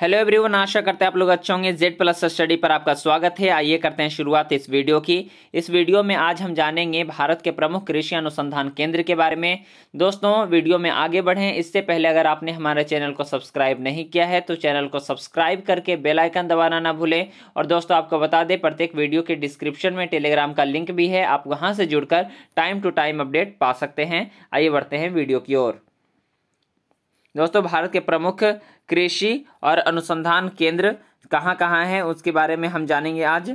hello everyone आशा करते हैं आप लोग अच्छे होंगे जेड प्लस स्टडी पर आपका स्वागत है आइए करते हैं शुरुआत इस वीडियो की इस वीडियो में आज हम जानेंगे भारत के प्रमुख कृषि अनुसंधान केंद्र के बारे में दोस्तों वीडियो में आगे बढ़ें इससे पहले अगर आपने हमारे चैनल को सब्सक्राइब नहीं किया है तो चैनल को सब्सक्राइब करके बेलाइकन दबाना ना भूलें और दोस्तों आपको बता दें प्रत्येक वीडियो के डिस्क्रिप्शन में टेलीग्राम का लिंक भी है आप वहाँ से जुड़कर टाइम टू टाइम अपडेट पा सकते हैं आइए बढ़ते हैं वीडियो की ओर दोस्तों भारत के प्रमुख कृषि और अनुसंधान केंद्र कहाँ कहाँ हैं उसके बारे में हम जानेंगे आज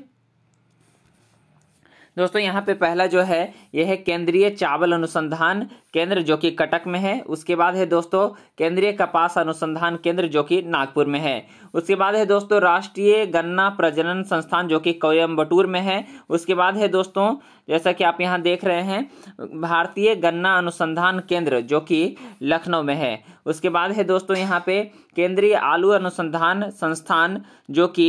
दोस्तों यहाँ पे पहला जो है यह है केंद्रीय चावल अनुसंधान केंद्र जो कि कटक में है उसके बाद है दोस्तों केंद्रीय कपास अनुसंधान केंद्र जो कि नागपुर में है उसके बाद है दोस्तों राष्ट्रीय गन्ना प्रजनन संस्थान जो कि कोयम्बटूर में है उसके बाद है दोस्तों जैसा कि आप यहाँ देख रहे हैं भारतीय गन्ना अनुसंधान केंद्र जो कि लखनऊ में है उसके बाद है दोस्तों यहाँ पे केंद्रीय आलू अनुसंधान संस्थान जो कि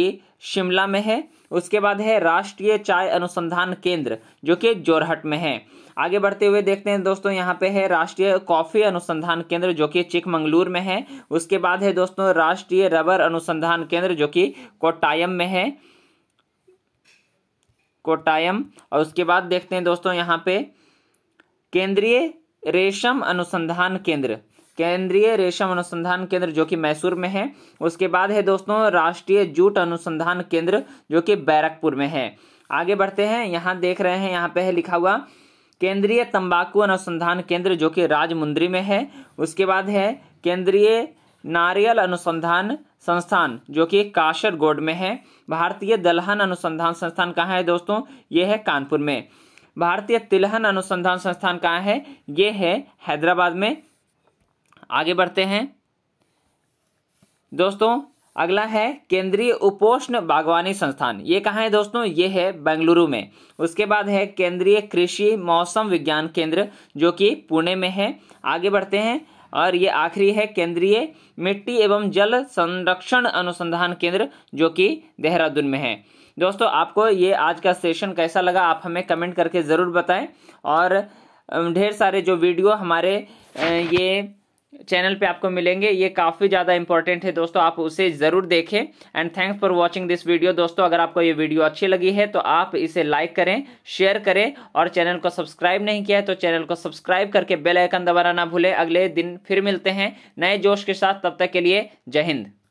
शिमला में है उसके बाद है राष्ट्रीय चाय अनुसंधान केंद्र जो कि जोरहट में है आगे बढ़ते हुए देखते हैं दोस्तों यहाँ पे है राष्ट्रीय कॉफी अनुसंधान केंद्र जो कि चिकमंगलूर में है उसके बाद है दोस्तों राष्ट्रीय रबर अनुसंधान केंद्र जो कि कोटायम में है कोटायम और उसके बाद देखते हैं दोस्तों यहाँ पे केंद्रीय रेशम अनुसंधान केंद्र केंद्रीय रेशम अनुसंधान केंद्र जो कि मैसूर में है उसके बाद है दोस्तों राष्ट्रीय जूट अनुसंधान केंद्र जो कि बैरकपुर में है आगे बढ़ते हैं यहाँ देख रहे हैं यहाँ पे है लिखा हुआ केंद्रीय तंबाकू अनुसंधान केंद्र जो कि राजमुंद्री में है उसके बाद है केंद्रीय नारियल अनुसंधान संस्थान जो कि गोड में है भारतीय दलहन अनुसंधान संस्थान कहाँ है दोस्तों ये है कानपुर में भारतीय तिलहन अनुसंधान संस्थान कहाँ है ये है हैदराबाद में आगे बढ़ते हैं दोस्तों अगला है केंद्रीय उपोष्ण बागवानी संस्थान ये कहाँ है दोस्तों ये है बेंगलुरु में उसके बाद है केंद्रीय कृषि मौसम विज्ञान केंद्र जो कि पुणे में है आगे बढ़ते हैं और ये आखिरी है केंद्रीय मिट्टी एवं जल संरक्षण अनुसंधान केंद्र जो कि देहरादून में है दोस्तों आपको ये आज का सेशन कैसा लगा आप हमें कमेंट करके ज़रूर बताएं और ढेर सारे जो वीडियो हमारे ये चैनल पे आपको मिलेंगे ये काफ़ी ज़्यादा इंपॉर्टेंट है दोस्तों आप उसे ज़रूर देखें and thanks for watching this video दोस्तों अगर आपको ये वीडियो अच्छी लगी है तो आप इसे लाइक करें शेयर करें और चैनल को सब्सक्राइब नहीं किया है तो चैनल को सब्सक्राइब करके बेल आइकन दबाना ना भूलें अगले दिन फिर मिलते हैं नए जोश के साथ तब तक के लिए जय हिंद